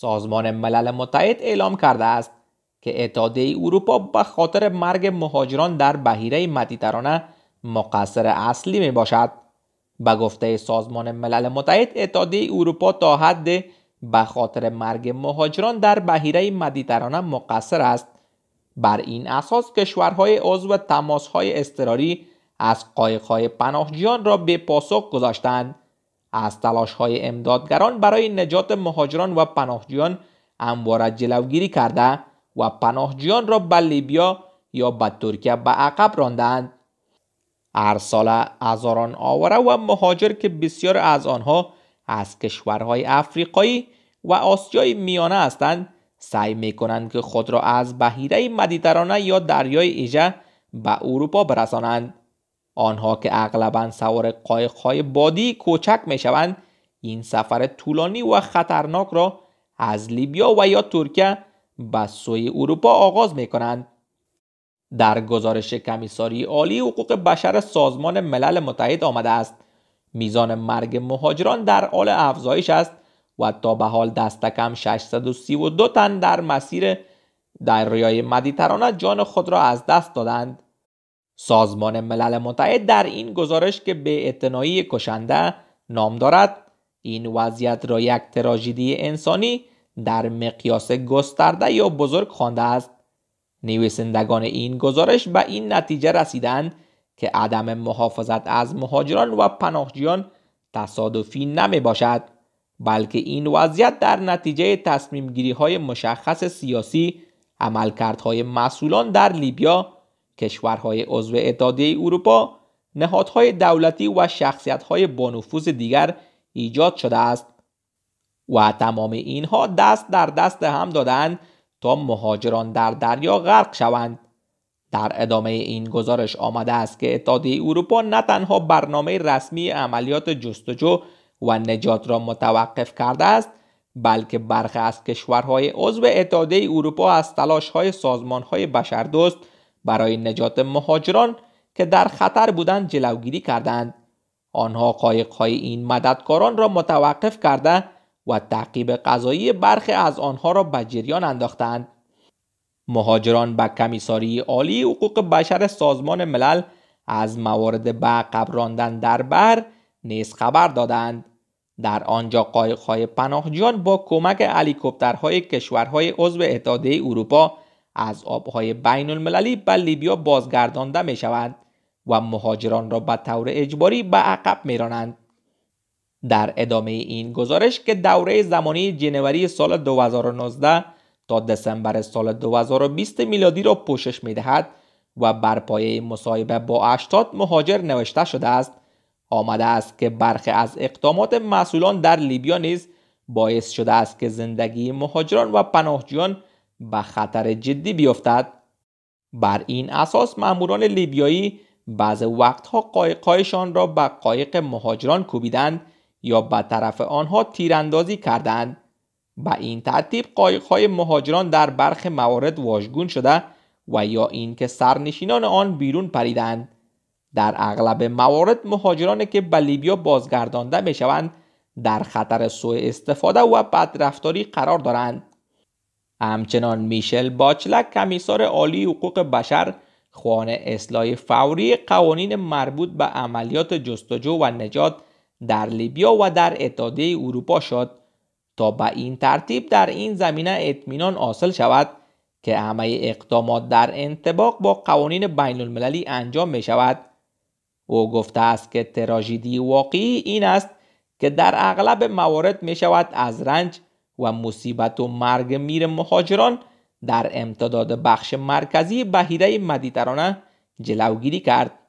سازمان ملل متحد اعلام کرده است که اتحادیه اروپا به خاطر مرگ مهاجران در بحیره مدیترانه مقصر اصلی می باشد. به گفته سازمان ملل متحد اتحادیه اروپا تا حد به خاطر مرگ مهاجران در بحیره مدیترانه مقصر است. بر این اساس کشورهای عضو تماسهای اضطراری از قایقهای پناهجویان را به پاسخ گذاشتند از تلاشهای امدادگران برای نجات مهاجران و پناهجویان همواره جلوگیری کرده و پناهجویان را به لیبیا یا به ترکیه به عقب راندند هر سال هزاران آواره و مهاجر که بسیار از آنها از کشورهای افریقایی و آسیای میانه هستند سعی می که خود را از بهیره مدیترانه یا دریای ایژه به اروپا برسانند آنها که اغلبا سوار قایقهای بادی کوچک شوند این سفر طولانی و خطرناک را از لیبیا و یا ترکیه به سوی اروپا آغاز می کنند. در گزارش کمیساری عالی حقوق بشر سازمان ملل متحد آمده است میزان مرگ مهاجران در حال افزایش است و تا به حال دست کم 632 تن در مسیر دریای مدیترانه جان خود را از دست دادند سازمان ملل متحد در این گزارش که به اعتنایی کشنده نام دارد این وضعیت را یک تراژدی انسانی در مقیاس گسترده یا بزرگ خوانده است نویسندگان این گزارش به این نتیجه رسیدند که عدم محافظت از مهاجران و پناهجویان تصادفی نمی باشد بلکه این وضعیت در نتیجه تصمیم های مشخص سیاسی عملکردهای مسئولان در لیبیا کشورهای عضو اتحادیه اروپا نهادهای دولتی و شخصیتهای بانفوذ دیگر ایجاد شده است و تمام اینها دست در دست هم دادند تا مهاجران در دریا غرق شوند در ادامه این گزارش آمده است که اتحادیه اروپا نه تنها برنامه رسمی عملیات جستجو و نجات را متوقف کرده است بلکه برخی از کشورهای عضو اتحادیه اروپا از تلاشهای سازمانهای بشردوست برای نجات مهاجران که در خطر بودند جلوگیری کردند آنها قایقهای این مددکاران را متوقف کرده و تعقیب قضایی برخی از آنها را به جریان انداختند مهاجران به کمیساری عالی حقوق بشر سازمان ملل از موارد به قبراندن در بر نیز خبر دادند در آنجا قایقهای پناهجویان با کمک هلیکوپترهای کشورهای عضو اتحادیه اروپا از آبهای بین المللی به لیبیا بازگردانده می و مهاجران را به طور اجباری به عقب می رانند. در ادامه این گزارش که دوره زمانی جنوری سال 2019 تا دسامبر سال 2020 میلادی را پوشش می دهد و بر پایه مصاحبه با 80 مهاجر نوشته شده است آمده است که برخی از اقدامات مسئولان در لیبیا نیز باعث شده است که زندگی مهاجران و پناهجویان به خطر جدی بیفتد بر این اساس ماموران لیبیایی بعض وقتها قایقهایشان را به قایق مهاجران کوبیدند یا به طرف آنها تیراندازی کردند به این ترتیب قایقهای مهاجران در برخ موارد واژگون شده و یا اینکه سرنشینان آن بیرون پریدند در اغلب موارد مهاجرانی که به لیبیا بازگردانده میشوند شوند در خطر سوء استفاده و بدرفتاری قرار دارند همچنان میشل باچلک کمیسار عالی حقوق بشر خوان اصلاح فوری قوانین مربوط به عملیات جستجو و نجات در لیبیا و در اتحادیه اروپا شد تا به این ترتیب در این زمینه اطمینان حاصل شود که همه اقدامات در انتباق با قوانین بین المللی انجام می شود او گفته است که تراژدی واقعی این است که در اغلب موارد می شود از رنج و مصیبت و مرگ میر مهاجران در امتداد بخش مرکزی بهیره مدیترانه جلوگیری کرد